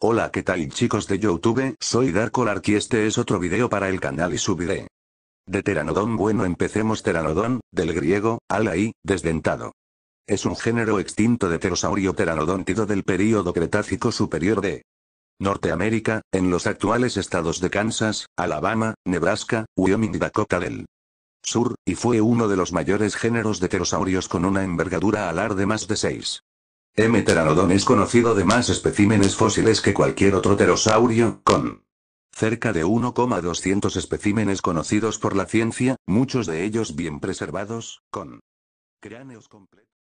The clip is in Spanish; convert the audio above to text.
Hola qué tal chicos de Youtube, soy Darkolark y este es otro video para el canal y subiré. De Teranodon bueno empecemos Teranodon, del griego, alaí, desdentado. Es un género extinto de pterosaurio Teranodontido del período Cretácico superior de Norteamérica, en los actuales estados de Kansas, Alabama, Nebraska, Wyoming y Dakota del Sur, y fue uno de los mayores géneros de pterosaurios con una envergadura alar de más de 6 M. pteranodon es conocido de más especímenes fósiles que cualquier otro pterosaurio, con cerca de 1,200 especímenes conocidos por la ciencia, muchos de ellos bien preservados, con cráneos completos.